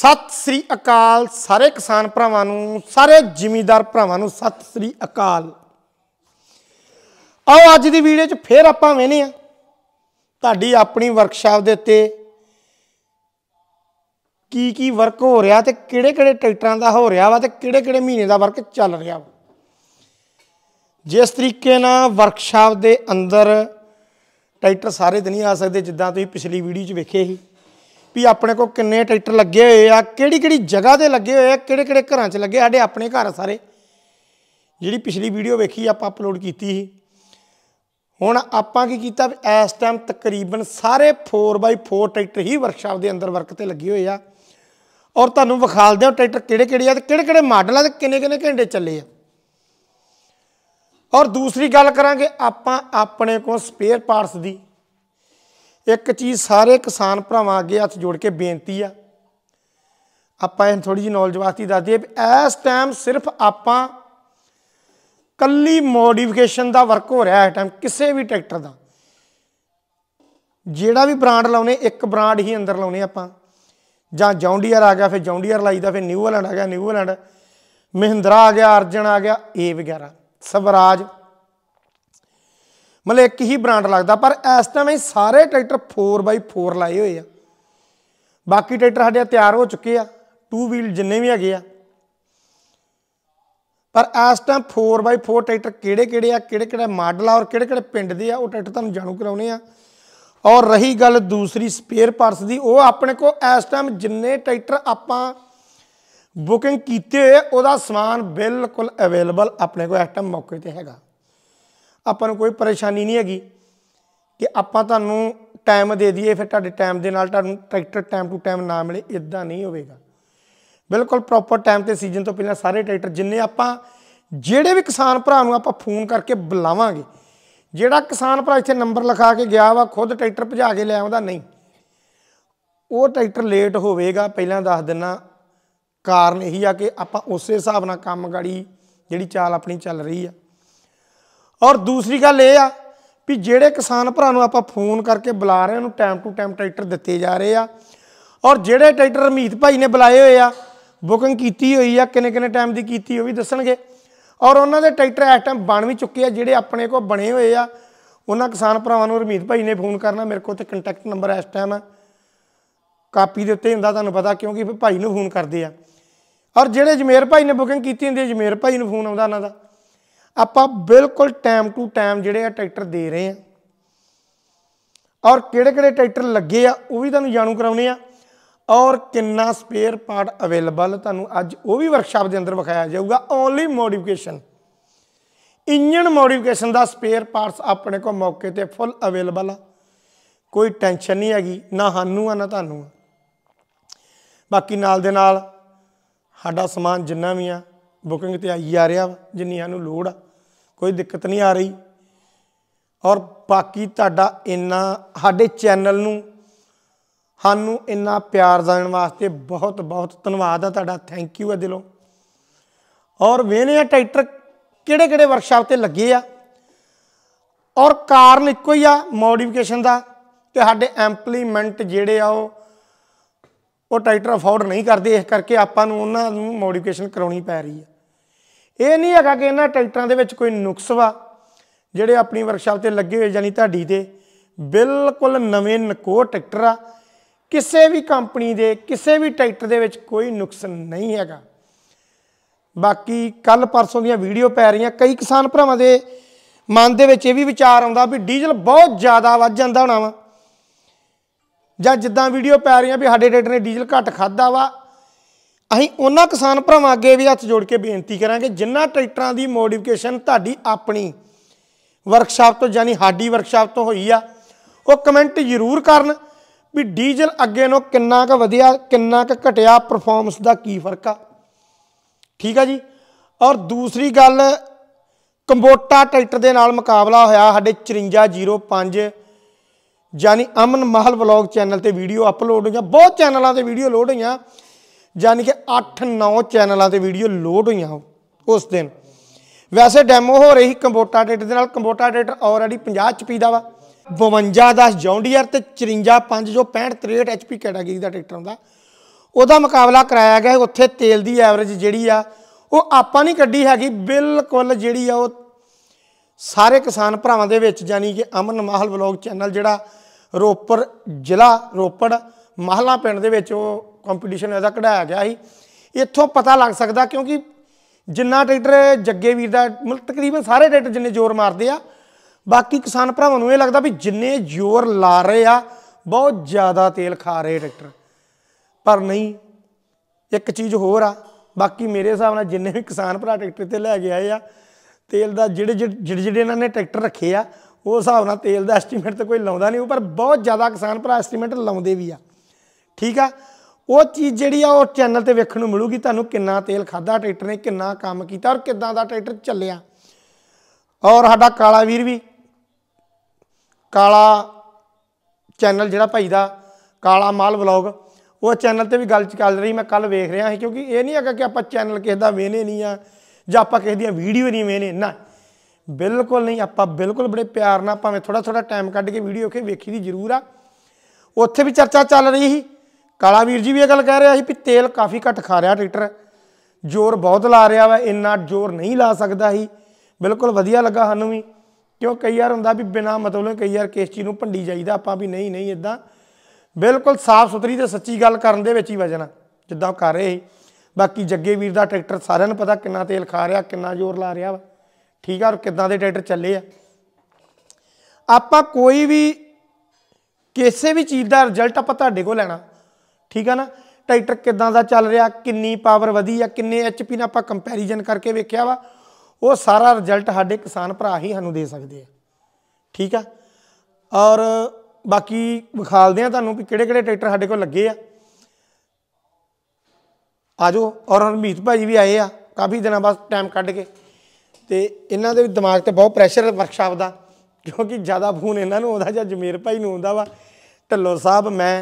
ਸਤਿ ਸ੍ਰੀ ਅਕਾਲ ਸਾਰੇ ਕਿਸਾਨ ਭਰਾਵਾਂ ਨੂੰ ਸਾਰੇ ਜ਼ਿਮੀਂਦਾਰ ਭਰਾਵਾਂ ਨੂੰ ਸਤਿ ਸ੍ਰੀ ਅਕਾਲ ਆਓ ਅੱਜ ਦੀ ਵੀਡੀਓ 'ਚ ਫੇਰ ਆਪਾਂ ਵੇਨੇ ਆ ਤੁਹਾਡੀ ਆਪਣੀ ਵਰਕਸ਼ਾਪ ਦੇ ਉੱਤੇ ਕੀ ਕੀ ਵਰਕ ਹੋ ਰਿਹਾ ਤੇ ਕਿਹੜੇ ਕਿਹੜੇ ਟਰੈਕਟਰਾਂ ਦਾ ਹੋ ਰਿਹਾ ਵਾ ਤੇ ਕਿਹੜੇ ਕਿਹੜੇ ਮਹੀਨੇ ਦਾ ਵਰਕ ਚੱਲ ਰਿਹਾ ਵਾ ਜਿਸ ਤਰੀਕੇ ਨਾਲ ਵਰਕਸ਼ਾਪ ਦੇ ਅੰਦਰ ਟਰੈਕਟਰ ਸਾਰੇ ਦਿਨ ਨਹੀਂ ਆ ਸਕਦੇ ਜਿੱਦਾਂ ਤੁਸੀਂ ਪਿਛਲੀ ਵੀਡੀਓ 'ਚ ਵੇਖੇ ਸੀ ਵੀ ਆਪਣੇ ਕੋ ਕਿੰਨੇ ਟਰੈਕਟਰ ਲੱਗੇ ਹੋਏ ਆ ਕਿਹੜੀ ਕਿਹੜੀ ਜਗ੍ਹਾ ਤੇ ਲੱਗੇ ਹੋਏ ਆ ਕਿਹੜੇ ਕਿਹੜੇ ਘਰਾਂ 'ਚ ਲੱਗੇ ਸਾਡੇ ਆਪਣੇ ਘਰ ਸਾਰੇ ਜਿਹੜੀ ਪਿਛਲੀ ਵੀਡੀਓ ਵੇਖੀ ਆਪਾਂ ਅਪਲੋਡ ਕੀਤੀ ਸੀ ਹੁਣ ਆਪਾਂ ਕੀ ਕੀਤਾ ਇਸ ਟਾਈਮ ਤਕਰੀਬਨ ਸਾਰੇ 4x4 ਟਰੈਕਟਰ ਹੀ ਵਰਕਸ਼ਾਪ ਦੇ ਅੰਦਰ ਵਰਕ ਤੇ ਲੱਗੇ ਹੋਏ ਆ ਔਰ ਤੁਹਾਨੂੰ ਵਿਖਾਲਦੇ ਹਾਂ ਟਰੈਕਟਰ ਕਿਹੜੇ ਕਿਹੜੇ ਆ ਤੇ ਕਿਹੜੇ ਕਿਹੜੇ ਮਾਡਲ ਆ ਤੇ ਕਿੰਨੇ ਕਿੰਨੇ ਘੰਟੇ ਚੱਲੇ ਆ ਔਰ ਦੂਸਰੀ ਗੱਲ ਕਰਾਂਗੇ ਆਪਾਂ ਆਪਣੇ ਕੋਲ ਸਪੇਅਰ ਪਾਰਟਸ ਦੀ ਇੱਕ ਚੀਜ਼ ਸਾਰੇ ਕਿਸਾਨ ਭਰਾਵਾਂ ਅੱਗੇ ਹੱਥ ਜੋੜ ਕੇ ਬੇਨਤੀ ਆ ਆਪਾਂ ਇਹ ਥੋੜੀ ਜੀ ਨੌਲੇਜ ਵਾਸਤੇ ਦੱਸ ਦਈਏ ਇਸ ਟਾਈਮ ਸਿਰਫ ਆਪਾਂ ਕੱਲੀ ਮੋਡੀਫਿਕੇਸ਼ਨ ਦਾ ਵਰਕ ਹੋ ਰਿਹਾ ਹੈ ਟਾਈਮ ਕਿਸੇ ਵੀ ਟਰੈਕਟਰ ਦਾ ਜਿਹੜਾ ਵੀ ਬ੍ਰਾਂਡ ਲਾਉਨੇ ਇੱਕ ਬ੍ਰਾਂਡ ਹੀ ਅੰਦਰ ਲਾਉਨੇ ਆਪਾਂ ਜਾਂ ਜੌਂਡੀਅਰ ਆ ਗਿਆ ਫਿਰ ਜੌਂਡੀਅਰ ਲਾਈਦਾ ਫਿਰ ਨਿਊ ਆ ਗਿਆ ਨਿਊ ਮਹਿੰਦਰਾ ਆ ਗਿਆ ਅਰਜਨ ਆ ਗਿਆ ਏ ਵਗੈਰਾ ਸਵਰਾਜ ਮਤਲਬ ਇੱਕ ਹੀ ਬ੍ਰਾਂਡ ਲੱਗਦਾ ਪਰ ਇਸ ਟਾਈਮ ਸਾਰੇ ਟਰੈਕਟਰ 4x4 ਲਾਏ ਹੋਏ ਆ ਬਾਕੀ ਟਰੈਕਟਰ ਸਾਡੇ ਤਿਆਰ ਹੋ ਚੁੱਕੇ ਆ 2 ਵੀਲ ਜਿੰਨੇ ਵੀ ਹੈਗੇ ਆ ਪਰ ਇਸ ਟਾਈਮ 4x4 ਟਰੈਕਟਰ ਕਿਹੜੇ-ਕਿਹੜੇ ਆ ਕਿਹੜੇ-ਕਿਹੜੇ ਮਾਡਲ ਆ ਔਰ ਕਿਹੜੇ-ਕਿਹੜੇ ਪਿੰਡ ਦੇ ਆ ਉਹ ਟਰੈਕਟਰ ਤੁਹਾਨੂੰ ਜਾਣੂ ਕਰਾਉਨੇ ਆ ਔਰ ਰਹੀ ਗੱਲ ਦੂਸਰੀ ਸਪੇਅਰ ਪਾਰਟਸ ਦੀ ਉਹ ਆਪਣੇ ਕੋ ਇਸ ਟਾਈਮ ਜਿੰਨੇ ਟਰੈਕਟਰ ਆਪਾਂ ਬੁਕਿੰਗ ਕੀਤੇ ਹੋਏ ਉਹਦਾ ਸਮਾਨ ਬਿਲਕੁਲ ਅਵੇਲੇਬਲ ਆਪਣੇ ਕੋ ਇਸ ਟਾਈਮ ਮੌਕੇ ਤੇ ਹੈਗਾ ਆਪਾਂ ਨੂੰ ਕੋਈ ਪਰੇਸ਼ਾਨੀ ਨਹੀਂ ਹੈਗੀ ਕਿ ਆਪਾਂ ਤੁਹਾਨੂੰ ਟਾਈਮ ਦੇ ਦਈਏ ਫਿਰ ਤੁਹਾਡੇ ਟਾਈਮ ਦੇ ਨਾਲ ਤੁਹਾਨੂੰ ਟਰੈਕਟਰ ਟਾਈਮ ਟੂ ਟਾਈਮ ਨਾ ਮਿਲੇ ਇਦਾਂ ਨਹੀਂ ਹੋਵੇਗਾ ਬਿਲਕੁਲ ਪ੍ਰੋਪਰ ਟਾਈਮ ਤੇ ਸੀਜ਼ਨ ਤੋਂ ਪਹਿਲਾਂ ਸਾਰੇ ਟਰੈਕਟਰ ਜਿੰਨੇ ਆਪਾਂ ਜਿਹੜੇ ਵੀ ਕਿਸਾਨ ਭਰਾ ਨੂੰ ਆਪਾਂ ਫੋਨ ਕਰਕੇ ਬੁਲਾਵਾਂਗੇ ਜਿਹੜਾ ਕਿਸਾਨ ਭਰਾ ਇੱਥੇ ਨੰਬਰ ਲਿਖਾ ਕੇ ਗਿਆ ਵਾ ਖੁਦ ਟਰੈਕਟਰ ਭਜਾ ਕੇ ਲੈ ਆਉਂਦਾ ਨਹੀਂ ਉਹ ਟਰੈਕਟਰ ਲੇਟ ਹੋਵੇਗਾ ਪਹਿਲਾਂ ਦੱਸ ਦਿੰਨਾ ਕਾਰਨ ਇਹੀ ਆ ਕਿ ਆਪਾਂ ਉਸੇ ਹਿਸਾਬ ਨਾਲ ਕੰਮ ਗਾੜੀ ਜਿਹੜੀ ਚਾਲ ਆਪਣੀ ਚੱਲ ਰਹੀ ਆ ਔਰ ਦੂਸਰੀ ਗੱਲ ਇਹ ਆ ਵੀ ਜਿਹੜੇ ਕਿਸਾਨ ਭਰਾ ਨੂੰ ਆਪਾਂ ਫੋਨ ਕਰਕੇ ਬੁਲਾ ਰਹੇ ਉਹਨੂੰ ਟਾਈਮ ਟੂ ਟਾਈਮ ਟਰੈਕਟਰ ਦਿੱਤੇ ਜਾ ਰਹੇ ਆ ਔਰ ਜਿਹੜੇ ਟਰੈਕਟਰ ਰਮੀਤ ਭਾਈ ਨੇ ਬੁਲਾਏ ਹੋਏ ਆ ਬੁਕਿੰਗ ਕੀਤੀ ਹੋਈ ਆ ਕਿੰਨੇ ਕਿੰਨੇ ਟਾਈਮ ਦੀ ਕੀਤੀ ਉਹ ਵੀ ਦੱਸਣਗੇ ਔਰ ਉਹਨਾਂ ਦੇ ਟਰੈਕਟਰ ਇਸ ਟਾਈਮ ਬਣ ਵੀ ਚੁੱਕੇ ਆ ਜਿਹੜੇ ਆਪਣੇ ਕੋਲ ਬਣੇ ਹੋਏ ਆ ਉਹਨਾਂ ਕਿਸਾਨ ਭਰਾਵਾਂ ਨੂੰ ਰਮੀਤ ਭਾਈ ਨੇ ਫੋਨ ਕਰਨਾ ਮੇਰੇ ਕੋਲ ਤੇ ਕੰਟੈਕਟ ਨੰਬਰ ਇਸ ਟਾਈਮ ਆ ਕਾਪੀ ਦੇ ਉੱਤੇ ਹੁੰਦਾ ਤੁਹਾਨੂੰ ਪਤਾ ਕਿਉਂਕਿ ਭਾਈ ਨੂੰ ਫੋਨ ਕਰਦੇ ਆ ਔਰ ਜਿਹੜੇ ਜਮੇਰ ਭਾਈ ਨੇ ਬੁਕਿੰਗ ਕੀਤੀ ਹੁੰਦੀ ਹੈ ਜਮੇਰ ਭਾਈ ਨੂੰ ਫੋਨ ਆਉਂਦਾ ਉਹਨਾਂ ਦਾ ਆਪਾਂ ਬਿਲਕੁਲ ਟਾਈਮ ਟੂ ਟਾਈਮ ਜਿਹੜੇ ਆ ਟਰੈਕਟਰ ਦੇ ਰਹੇ ਆ ਔਰ ਕਿਹੜੇ ਕਿਹੜੇ ਟਰੈਕਟਰ ਲੱਗੇ ਆ ਉਹ ਵੀ ਤੁਹਾਨੂੰ ਜਾਣੂ ਕਰਾਉਨੇ ਆ ਔਰ ਕਿੰਨਾ ਸਪੇਅਰ ਪਾਰਟ ਅਵੇਲੇਬਲ ਤੁਹਾਨੂੰ ਅੱਜ ਉਹ ਵੀ ਵਰਕਸ਼ਾਪ ਦੇ ਅੰਦਰ ਵਿਖਾਇਆ ਜਾਊਗਾ ਓਨਲੀ ਮੋਡੀਫਿਕੇਸ਼ਨ ਇੰਜਨ ਮੋਡੀਫਿਕੇਸ਼ਨ ਦਾ ਸਪੇਅਰ ਪਾਰਟਸ ਆਪਣੇ ਕੋਲ ਮੌਕੇ ਤੇ ਫੁੱਲ ਅਵੇਲੇਬਲ ਆ ਕੋਈ ਟੈਨਸ਼ਨ ਨਹੀਂ ਹੈਗੀ ਨਾ ਸਾਨੂੰ ਆ ਨਾ ਤੁਹਾਨੂੰ ਬਾਕੀ ਨਾਲ ਦੇ ਨਾਲ ਸਾਡਾ ਸਮਾਨ ਜਿੰਨਾ ਵੀ ਆ ਬੁਕਿੰਗ ਤੇ ਆਈ ਜਾ ਰਿਹਾ ਜਿੰਨੀ ਨੂੰ ਲੋੜ ਆ ਕੋਈ ਦਿੱਕਤ ਨਹੀਂ ਆ ਰਹੀ ਔਰ ਬਾਕੀ ਤੁਹਾਡਾ ਇੰਨਾ ਸਾਡੇ ਚੈਨਲ ਨੂੰ ਸਾਨੂੰ ਇੰਨਾ ਪਿਆਰ ਦੇਣ ਵਾਸਤੇ ਬਹੁਤ ਬਹੁਤ ਧੰਨਵਾਦ ਆ ਤੁਹਾਡਾ ਥੈਂਕ ਯੂ ਆ ਦਿਲੋਂ ਔਰ ਵੇਨੇ ਆ ਟਰੈਕਟਰ ਕਿਹੜੇ ਕਿਹੜੇ ਵਰਕਸ਼ਾਪ ਤੇ ਲੱਗੇ ਆ ਔਰ ਕਾਰਨ ਇੱਕੋ ਹੀ ਆ ਮੋਡੀਫਿਕੇਸ਼ਨ ਦਾ ਤੇ ਸਾਡੇ ਐਂਪਲੀਮੈਂਟ ਜਿਹੜੇ ਆ ਉਹ ਉਹ ਟਰੈਕਟਰ ਅਫੋਰਡ ਨਹੀਂ ਕਰਦੇ ਇਸ ਕਰਕੇ ਆਪਾਂ ਨੂੰ ਉਹਨਾਂ ਨੂੰ ਮੋਡੀਫਿਕੇਸ਼ਨ ਕਰਾਉਣੀ ਪੈ ਰਹੀ ਆ ਇਹ ਨਹੀਂ ਹੈਗਾ ਕਿ ਇਹਨਾਂ ਟਰੈਕਟਰਾਂ ਦੇ ਵਿੱਚ ਕੋਈ ਨੁਕਸ ਵਾ ਜਿਹੜੇ ਆਪਣੀ ਵਰਕਸ਼ਾਪ ਤੇ ਲੱਗੇ ਹੋਏ ਜਾਨੀ ਤੁਹਾਡੀ ਤੇ ਬਿਲਕੁਲ ਨਵੇਂ ਨਕੋ ਟਰੈਕਟਰ ਆ ਕਿਸੇ ਵੀ ਕੰਪਨੀ ਦੇ ਕਿਸੇ ਵੀ ਟਰੈਕਟਰ ਦੇ ਵਿੱਚ ਕੋਈ ਨੁਕਸ ਨਹੀਂ ਹੈਗਾ ਬਾਕੀ ਕੱਲ ਪਰਸੋਂ ਦੀਆਂ ਵੀਡੀਓ ਪੈ ਰਹੀਆਂ ਕਈ ਕਿਸਾਨ ਭਰਾਵਾਂ ਦੇ ਮਨ ਦੇ ਵਿੱਚ ਇਹ ਵੀ ਵਿਚਾਰ ਆਉਂਦਾ ਵੀ ਡੀਜ਼ਲ ਬਹੁਤ ਜ਼ਿਆਦਾ ਵੱਧ ਜਾਂਦਾ ਹੋਣਾ ਵਾ ਜਾਂ ਜਿੱਦਾਂ ਵੀਡੀਓ ਪੈ ਰਹੀਆਂ ਵੀ ਸਾਡੇ ਟਰੈਕਟਰ ਨੇ ਡੀਜ਼ਲ ਘੱਟ ਖਾਦਾ ਵਾ ਅਸੀਂ ਉਹਨਾਂ ਕਿਸਾਨ ਭਰਾਵਾਂ ਅੱਗੇ ਵੀ ਹੱਥ ਜੋੜ ਕੇ ਬੇਨਤੀ ਕਰਾਂਗੇ ਜਿਨ੍ਹਾਂ ਟਰੈਕਟਰਾਂ ਦੀ ਮੋਡੀਫਿਕੇਸ਼ਨ ਤੁਹਾਡੀ ਆਪਣੀ ਵਰਕਸ਼ਾਪ ਤੋਂ ਯਾਨੀ ਹਾਡੀ ਵਰਕਸ਼ਾਪ ਤੋਂ ਹੋਈ ਆ ਉਹ ਕਮੈਂਟ ਜ਼ਰੂਰ ਕਰਨ ਵੀ ਡੀਜ਼ਲ ਅੱਗੇ ਨੂੰ ਕਿੰਨਾ ਕੁ ਵਧਿਆ ਕਿੰਨਾ ਕੁ ਘਟਿਆ ਪਰਫਾਰਮੈਂਸ ਦਾ ਕੀ ਫਰਕ ਆ ਠੀਕ ਆ ਜੀ ਔਰ ਦੂਸਰੀ ਗੱਲ ਕੰਬੋਟਾ ਟਰੈਕਟਰ ਦੇ ਨਾਲ ਮੁਕਾਬਲਾ ਹੋਇਆ ਸਾਡੇ 5405 ਯਾਨੀ ਅਮਨ ਮਹਿਲ ਵਲੌਗ ਚੈਨਲ ਤੇ ਵੀਡੀਓ ਅਪਲੋਡ ਹੋਈਆਂ ਬਹੁਤ ਚੈਨਲਾਂ ਤੇ ਵੀਡੀਓ ਲੋਡ ਹੋਈਆਂ ਯਾਨੀ ਕਿ 8-9 ਚੈਨਲਾਂ ਤੇ ਵੀਡੀਓ ਲੋਡ ਹੋਈਆਂ ਉਸ ਦਿਨ ਵੈਸੇ ਡੈਮੋ ਹੋ ਰਹੀ ਕੰਬੋਟਾ ਡੇਟ ਦੇ ਨਾਲ ਕੰਬੋਟਾ ਡੇਟ ਆਲਰੇਡੀ 50 ਚ ਦਾ ਵਾ 52 ਦਾ ਜੌਂਡੀਅਰ ਤੇ 54 5 ਜੋ 65 63 HP ਕੈਟਾਗਰੀ ਦਾ ਟਰੈਕਟਰ ਹੁੰਦਾ ਉਹਦਾ ਮੁਕਾਬਲਾ ਕਰਾਇਆ ਗਿਆ ਉੱਥੇ ਤੇਲ ਦੀ ਐਵਰੇਜ ਜਿਹੜੀ ਆ ਉਹ ਆਪਾਂ ਨਹੀਂ ਕੱਢੀ ਹੈਗੀ ਬਿਲਕੁਲ ਜਿਹੜੀ ਆ ਉਹ ਸਾਰੇ ਕਿਸਾਨ ਭਰਾਵਾਂ ਦੇ ਵਿੱਚ ਜਾਨੀ ਕਿ ਅਮਨ ਮਾਹਲ ਵਲੌਗ ਚੈਨਲ ਜਿਹੜਾ ਰੋਪੜ ਜ਼ਿਲ੍ਹਾ ਰੋਪੜ ਮਾਹਲਾ ਪਿੰਡ ਦੇ ਵਿੱਚ ਉਹ ਕੰਪੀਟੀਸ਼ਨ ਇਹਦਾ ਕਢਾਇਆ ਗਿਆ ਸੀ ਇੱਥੋਂ ਪਤਾ ਲੱਗ ਸਕਦਾ ਕਿਉਂਕਿ ਜਿੰਨਾ ਟਰੈਕਟਰ ਜੱਗੇ ਵੀਰ ਦਾ ਮਤਲਬ ਤਕਰੀਬਨ ਸਾਰੇ ਟਰੈਕਟਰ ਜਿੰਨੇ ਜ਼ੋਰ ਮਾਰਦੇ ਆ ਬਾਕੀ ਕਿਸਾਨ ਭਰਾਵਾਂ ਨੂੰ ਇਹ ਲੱਗਦਾ ਵੀ ਜਿੰਨੇ ਜ਼ੋਰ ਲਾ ਰਹੇ ਆ ਬਹੁਤ ਜ਼ਿਆਦਾ ਤੇਲ ਖਾ ਰਹੇ ਟਰੈਕਟਰ ਪਰ ਨਹੀਂ ਇੱਕ ਚੀਜ਼ ਹੋਰ ਆ ਬਾਕੀ ਮੇਰੇ ਹਿਸਾਬ ਨਾਲ ਜਿੰਨੇ ਵੀ ਕਿਸਾਨ ਭਰਾ ਟਰੈਕਟਰ ਤੇ ਲੈ ਕੇ ਆਏ ਆ ਤੇਲ ਦਾ ਜਿਹੜੇ ਜਿਹੜੇ ਜਿਹੜੇ ਇਹਨਾਂ ਨੇ ਟਰੈਕਟਰ ਰੱਖੇ ਆ ਉਹ ਹਿਸਾਬ ਨਾਲ ਤੇਲ ਦਾ ਐਸਟੀਮੇਟ ਤਾਂ ਕੋਈ ਲਾਉਂਦਾ ਨਹੀਂ ਪਰ ਬਹੁਤ ਜ਼ਿਆਦਾ ਕਿਸਾਨ ਭਰਾ ਐਸਟੀਮੇਟ ਲਾਉਂਦੇ ਵੀ ਆ ਠੀਕ ਆ ਉਹ ਚੀਜ਼ ਜਿਹੜੀ ਆ ਉਹ ਚੈਨਲ ਤੇ ਵੇਖਣ ਨੂੰ ਮਿਲੂਗੀ ਤੁਹਾਨੂੰ ਕਿੰਨਾ ਤੇਲ ਖਾਦਾ ਟਰੈਕਟਰ ਨੇ ਕਿੰਨਾ ਕੰਮ ਕੀਤਾ ਔਰ ਕਿੱਦਾਂ ਦਾ ਟਰੈਕਟਰ ਚੱਲਿਆ ਔਰ ਸਾਡਾ ਕਾਲਾ ਵੀਰ ਵੀ ਕਾਲਾ ਚੈਨਲ ਜਿਹੜਾ ਭਾਈ ਦਾ ਕਾਲਾ ਮਾਲ ਵਲੌਗ ਉਹ ਚੈਨਲ ਤੇ ਵੀ ਗੱਲ ਚੱਲ ਰਹੀ ਮੈਂ ਕੱਲ ਵੇਖ ਰਿਹਾ ਸੀ ਕਿਉਂਕਿ ਇਹ ਨਹੀਂ ਹੈਗਾ ਕਿ ਆਪਾਂ ਚੈਨਲ ਕਿਸੇ ਦਾ ਵੇਨੇ ਨਹੀਂ ਆ ਜਾਂ ਆਪਾਂ ਕਿਸੇ ਦੀਆਂ ਵੀਡੀਓ ਨਹੀਂ ਵੇਨੇ ਨਾ ਬਿਲਕੁਲ ਨਹੀਂ ਆਪਾਂ ਬਿਲਕੁਲ ਬੜੇ ਪਿਆਰ ਨਾਲ ਭਾਵੇਂ ਥੋੜਾ ਥੋੜਾ ਟਾਈਮ ਕੱਢ ਕੇ ਵੀਡੀਓ ਕੇ ਵੇਖੀ ਦੀ ਜ਼ਰੂਰ ਆ ਉੱਥੇ ਵੀ ਚਰਚਾ ਚੱਲ ਰਹੀ ਸੀ ਕਾਲਾ ਵੀਰ ਜੀ ਵੀ ਇਹ ਗੱਲ ਕਹਿ ਰਿਹਾ ਸੀ ਵੀ ਤੇਲ ਕਾਫੀ ਘੱਟ ਖਾ ਰਿਹਾ ਟਰੈਕਟਰ ਜ਼ੋਰ ਬਹੁਤ ਲਾ ਰਿਹਾ ਵਾ ਇੰਨਾ ਜ਼ੋਰ ਨਹੀਂ ਲਾ ਸਕਦਾ ਸੀ ਬਿਲਕੁਲ ਵਧੀਆ ਲੱਗਾ ਸਾਨੂੰ ਵੀ ਕਿਉਂ ਕਈ ਵਾਰ ਹੁੰਦਾ ਵੀ ਬਿਨਾ ਮਤਲਬ ਕਈ ਵਾਰ ਕਿਸ ਚੀਜ਼ ਨੂੰ ਭੰਡੀ ਜਾਈਦਾ ਆਪਾਂ ਵੀ ਨਹੀਂ ਨਹੀਂ ਇਦਾਂ ਬਿਲਕੁਲ ਸਾਫ਼ ਸੁਥਰੀ ਤੇ ਸੱਚੀ ਗੱਲ ਕਰਨ ਦੇ ਵਿੱਚ ਹੀ ਵਜਣਾ ਜਿੱਦਾਂ ਕਰ ਰਹੇ ਸੀ ਬਾਕੀ ਜੱਗੇ ਵੀਰ ਦਾ ਟਰੈਕਟਰ ਸਾਰਿਆਂ ਨੂੰ ਪਤਾ ਕਿੰਨਾ ਤੇਲ ਖਾ ਰਿਹਾ ਕਿੰਨਾ ਜ਼ੋਰ ਲਾ ਰਿਹਾ ਵਾ ਠੀਕ ਆ ਔਰ ਕਿੱਦਾਂ ਦੇ ਟਰੈਕਟਰ ਚੱਲੇ ਆ ਆਪਾਂ ਕੋਈ ਵੀ ਕਿਸੇ ਵੀ ਚੀਜ਼ ਦਾ ਰਿਜ਼ਲਟ ਆਪਾਂ ਤੁਹਾਡੇ ਕੋਲ ਲੈਣਾ ਠੀਕ ਆ ਨਾ ਟਰੈਕਟਰ ਕਿਦਾਂ ਦਾ ਚੱਲ ਰਿਹਾ ਕਿੰਨੀ ਪਾਵਰ ਵਧੀ ਆ ਕਿੰਨੇ ਐਚਪੀ ਨਾਲ ਆਪਾਂ ਕੰਪੈਰੀਜ਼ਨ ਕਰਕੇ ਵੇਖਿਆ ਵਾ ਉਹ ਸਾਰਾ ਰਿਜ਼ਲਟ ਸਾਡੇ ਕਿਸਾਨ ਭਰਾ ਹੀ ਸਾਨੂੰ ਦੇ ਸਕਦੇ ਆ ਠੀਕ ਆ ਔਰ ਬਾਕੀ ਵਿਖਾਲਦੇ ਆ ਤੁਹਾਨੂੰ ਵੀ ਕਿਹੜੇ ਕਿਹੜੇ ਟਰੈਕਟਰ ਸਾਡੇ ਕੋਲ ਲੱਗੇ ਆ ਆਜੋ ਔਰ ਹਰਮੀਤ ਭਾਜੀ ਵੀ ਆਏ ਆ ਕਾਫੀ ਦਿਨਾਂ ਬਾਅਦ ਟਾਈਮ ਕੱਢ ਕੇ ਤੇ ਇਹਨਾਂ ਦੇ ਦਿਮਾਗ ਤੇ ਬਹੁਤ ਪ੍ਰੈਸ਼ਰ ਵਰਕਸ਼ਾਪ ਦਾ ਕਿਉਂਕਿ ਜ਼ਿਆਦਾ ਫੋਨ ਇਹਨਾਂ ਨੂੰ ਆਉਂਦਾ ਜਾਂ ਜਮੀਰ ਭਾਈ ਨੂੰ ਆਉਂਦਾ ਵਾ ਢੱਲੋ ਸਾਹਿਬ ਮੈਂ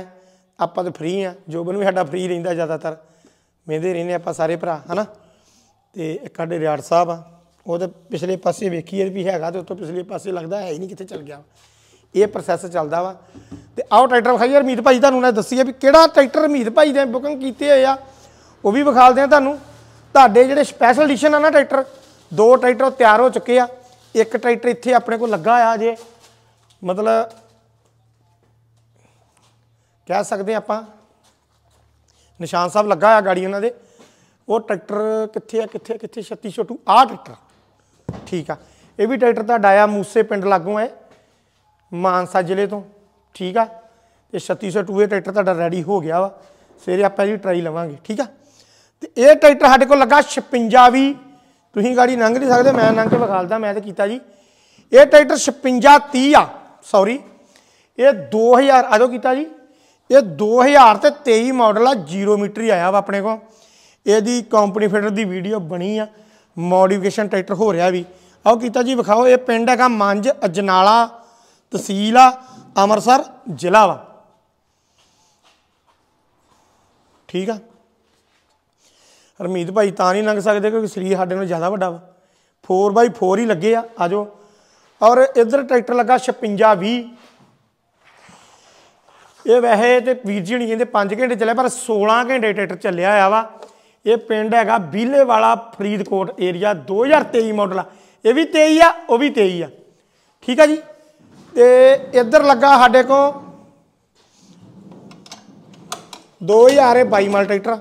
ਆਪਾਂ ਤਾਂ ਫ੍ਰੀ ਆ ਜੋਬਨ ਵੀ ਸਾਡਾ ਫ੍ਰੀ ਰਹਿੰਦਾ ਜ਼ਿਆਦਾਤਰ ਮਿਹਦੇ ਰਹਿੰਦੇ ਆਪਾਂ ਸਾਰੇ ਭਰਾ ਹਨਾ ਤੇ ਇੱਕ ਸਾਡੇ ਰਿਆੜ ਸਾਹਿਬ ਆ ਉਹ ਤਾਂ ਪਿਛਲੇ ਪਾਸੇ ਵੇਖੀਏ ਵੀ ਹੈਗਾ ਤੇ ਉੱਥੋਂ ਪਿਛਲੇ ਪਾਸੇ ਲੱਗਦਾ ਹੈ ਹੀ ਨਹੀਂ ਕਿੱਥੇ ਚਲ ਗਿਆ ਇਹ ਪ੍ਰੋਸੈਸ ਚੱਲਦਾ ਵਾ ਤੇ ਆਓ ਟਰੈਕਟਰ ਵਿਖਾਈ ਯਾਰ ਮੀਤ ਭਾਈ ਤੁਹਾਨੂੰ ਨਾ ਦੱਸੀਏ ਵੀ ਕਿਹੜਾ ਟਰੈਕਟਰ ਮੀਤ ਭਾਈ ਦੇ ਬੁਕਿੰਗ ਕੀਤੇ ਹੋਏ ਆ ਉਹ ਵੀ ਵਿਖਾਲਦੇ ਆ ਤੁਹਾਨੂੰ ਤੁਹਾਡੇ ਜਿਹੜੇ ਸਪੈਸ਼ਲ ਐਡੀਸ਼ਨ ਆ ਨਾ ਟਰੈਕਟਰ ਦੋ ਟਰੈਕਟਰ ਤਿਆਰ ਹੋ ਚੁੱਕੇ ਆ ਇੱਕ ਟਰੈਕਟਰ ਇੱਥੇ ਆਪਣੇ ਕੋਲ ਲੱਗਾ ਆ ਜੇ ਮਤਲਬ ਕਹਿ ਸਕਦੇ ਆਪਾਂ ਨਿਸ਼ਾਨ ਸਾਹਿਬ ਲੱਗਾ ਆ ਗਾੜੀ ਉਹਨਾਂ ਦੇ ਉਹ ਟਰੈਕਟਰ ਕਿੱਥੇ ਆ ਕਿੱਥੇ ਕਿੱਥੇ 36 ਛੋਟੂ ਆ ਟਰੈਕਟਰ ਠੀਕ ਆ ਇਹ ਵੀ ਟਰੈਕਟਰ ਤਾਂ ਡਾਇਆ ਮੂਸੇ ਪਿੰਡ ਲਾਗੋਂ ਹੈ ਮਾਨਸਾ ਜ਼ਿਲ੍ਹੇ ਤੋਂ ਠੀਕ ਆ ਤੇ 3602 ਇਹ ਟਰੈਕਟਰ ਤੁਹਾਡਾ ਰੈਡੀ ਹੋ ਗਿਆ ਵਾ ਸਵੇਰੇ ਆਪਾਂ ਜੀ ਟਰਾਈ ਲਵਾਂਗੇ ਠੀਕ ਆ ਤੇ ਇਹ ਟਰੈਕਟਰ ਸਾਡੇ ਕੋਲ ਲੱਗਾ 56 ਵੀ ਤੁਸੀਂ ਗਾੜੀ ਲੰਘ ਨਹੀਂ ਸਕਦੇ ਮੈਂ ਲੰਘ ਕੇ ਵਿਖਾ ਲਦਾ ਮੈਂ ਤਾਂ ਕੀਤਾ ਜੀ ਇਹ ਟਰੈਕਟਰ 5630 ਆ ਸੌਰੀ ਇਹ 2000 ਆਜੋ ਕੀਤਾ ਜੀ ਇਹ 2000 ਤੇ 23 ਮਾਡਲ ਆ 0 ਮੀਟਰ ਹੀ ਆਇਆ ਵਾ ਆਪਣੇ ਕੋ ਇਹਦੀ ਕੰਪਨੀ ਫਿਟਰ ਦੀ ਵੀਡੀਓ ਬਣੀ ਆ ਮੋਡੀਫਿਕੇਸ਼ਨ ਟਰੈਕਟਰ ਹੋ ਰਿਹਾ ਵੀ ਆਓ ਕੀਤਾ ਜੀ ਵਿਖਾਓ ਇਹ ਪਿੰਡ ਹੈਗਾ ਮੰਜ ਅਜਨਾਲਾ ਤਹਿਸੀਲ ਆ ਅੰਮ੍ਰਿਤਸਰ ਜ਼ਿਲ੍ਹਾ ਵਾ ਠੀਕ ਆ ਹਰਮੀਤ ਭਾਈ ਤਾਂ ਨਹੀਂ ਲੰਘ ਸਕਦੇ ਕਿਉਂਕਿ ਸਰੀਰ ਸਾਡੇ ਨਾਲ ਜ਼ਿਆਦਾ ਵੱਡਾ ਵਾ 4x4 ਹੀ ਲੱਗੇ ਆ ਆਜੋ ਔਰ ਇਧਰ ਟਰੈਕਟਰ ਲੱਗਾ 5620 ਇਹ ਵੈਸੇ ਤੇ ਵੀਰ ਜੀ ਹਣੀ ਕਹਿੰਦੇ 5 ਘੰਟੇ ਚੱਲਿਆ ਪਰ 16 ਘੰਟੇ ਟਰੈਕਟਰ ਚੱਲਿਆ ਆ ਵਾ ਇਹ ਪਿੰਡ ਹੈਗਾ ਬੀਲੇ ਵਾਲਾ ਫਰੀਦਕੋਟ ਏਰੀਆ 2023 ਮਾਡਲ ਆ ਇਹ ਵੀ 23 ਆ ਉਹ ਵੀ 23 ਆ ਠੀਕ ਆ ਜੀ ਤੇ ਇੱਧਰ ਲੱਗਾ ਸਾਡੇ ਕੋ 2022 ਮਾਲ ਟਰੈਕਟਰ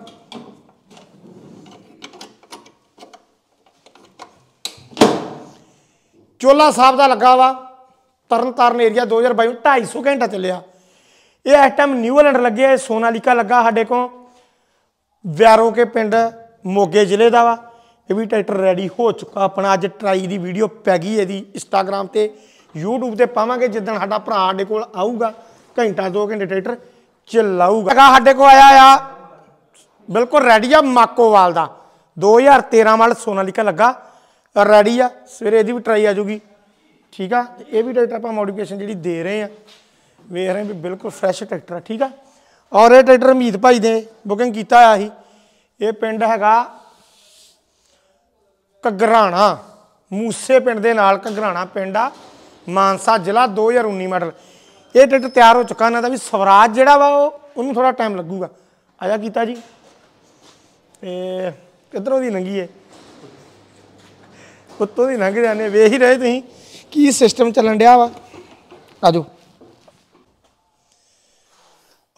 ਚੋਲਾ ਸਾਹਿਬ ਦਾ ਲੱਗਾ ਵਾ ਤਰਨਤਾਰਨ ਏਰੀਆ 2022 250 ਘੰਟਾ ਚੱਲਿਆ ਇਹ ਆਈਟਮ ਨਿਊ ਹਲੈਂਡ ਲੱਗੇ ਇਹ ਸੋਨਾਲੀਕਾ ਲੱਗਾ ਸਾਡੇ ਕੋਲ ਵਿਆਰੋ ਕੇ ਪਿੰਡ ਮੋਗੇ ਜ਼ਿਲ੍ਹੇ ਦਾ ਵਾ ਇਹ ਵੀ ਟਰੈਕਟਰ ਰੈਡੀ ਹੋ ਚੁੱਕਾ ਆਪਣਾ ਅੱਜ ਟਰਾਈ ਦੀ ਵੀਡੀਓ ਪੈ ਗਈ ਇਹਦੀ ਇੰਸਟਾਗ੍ਰam ਤੇ YouTube ਤੇ ਪਾਵਾਂਗੇ ਜਿੱਦਣ ਸਾਡਾ ਭਰਾ ਸਾਡੇ ਕੋਲ ਆਊਗਾ ਘੰਟਾ 2 ਘੰਟੇ ਟਰੈਕਟਰ ਚਲਾਊਗਾ ਸਾਡੇ ਕੋਲ ਆਇਆ ਆ ਬਿਲਕੁਲ ਰੈਡੀ ਆ ਮਾਕੋਵਾਲ ਦਾ 2013 ਵਾਲ ਸੋਨਾਲਿਕਾ ਲੱਗਾ ਰੈਡੀ ਆ ਸਵੇਰੇ ਇਹਦੀ ਵੀ ਟਰਾਈ ਆ ਜਾਊਗੀ ਠੀਕ ਆ ਇਹ ਵੀ ਟਰੈਕਟਰ ਆਪਾਂ ਮੋਡੀਫਿਕੇਸ਼ਨ ਜਿਹੜੀ ਦੇ ਰਹੇ ਆ ਵੇਖ ਰਹੇ ਵੀ ਬਿਲਕੁਲ ਫਰੈਸ਼ ਟਰੈਕਟਰ ਆ ਠੀਕ ਆ ਔਰ ਇਹ ਟਰੈਕਟਰ ਮੀਤ ਭਾਈ ਦੇ ਬੁਕਿੰਗ ਕੀਤਾ ਆ ਸੀ ਇਹ ਪਿੰਡ ਹੈਗਾ ਕਗਰਾਣਾ ਮੂਸੇ ਪਿੰਡ ਦੇ ਨਾਲ ਕਗਰਾਣਾ ਪਿੰਡ ਆ ਮਾਨਸਾ ਜ਼ਿਲ੍ਹਾ 2019 ਮਾਡਲ ਇਹ ਟਰੈਕਟਰ ਤਿਆਰ ਹੋ ਚੁੱਕਾ ਨਾ ਤਾਂ ਵੀ ਸਵਰਾਜ ਜਿਹੜਾ ਵਾ ਉਹ ਉਹਨੂੰ ਥੋੜਾ ਟਾਈਮ ਲੱਗੂਗਾ ਆਇਆ ਕੀਤਾ ਜੀ ਤੇ ਕਿਧਰੋਂ ਦੀ ਲੰਗੀ ਏ ਉੱਤੋਂ ਦੀ ਲੰਘ ਜਾਂਦੇ ਵੇਖ ਹੀ ਰਹੇ ਤੁਸੀਂ ਕੀ ਸਿਸਟਮ ਚੱਲਣ ਡਿਆ ਵਾ ਆਜੋ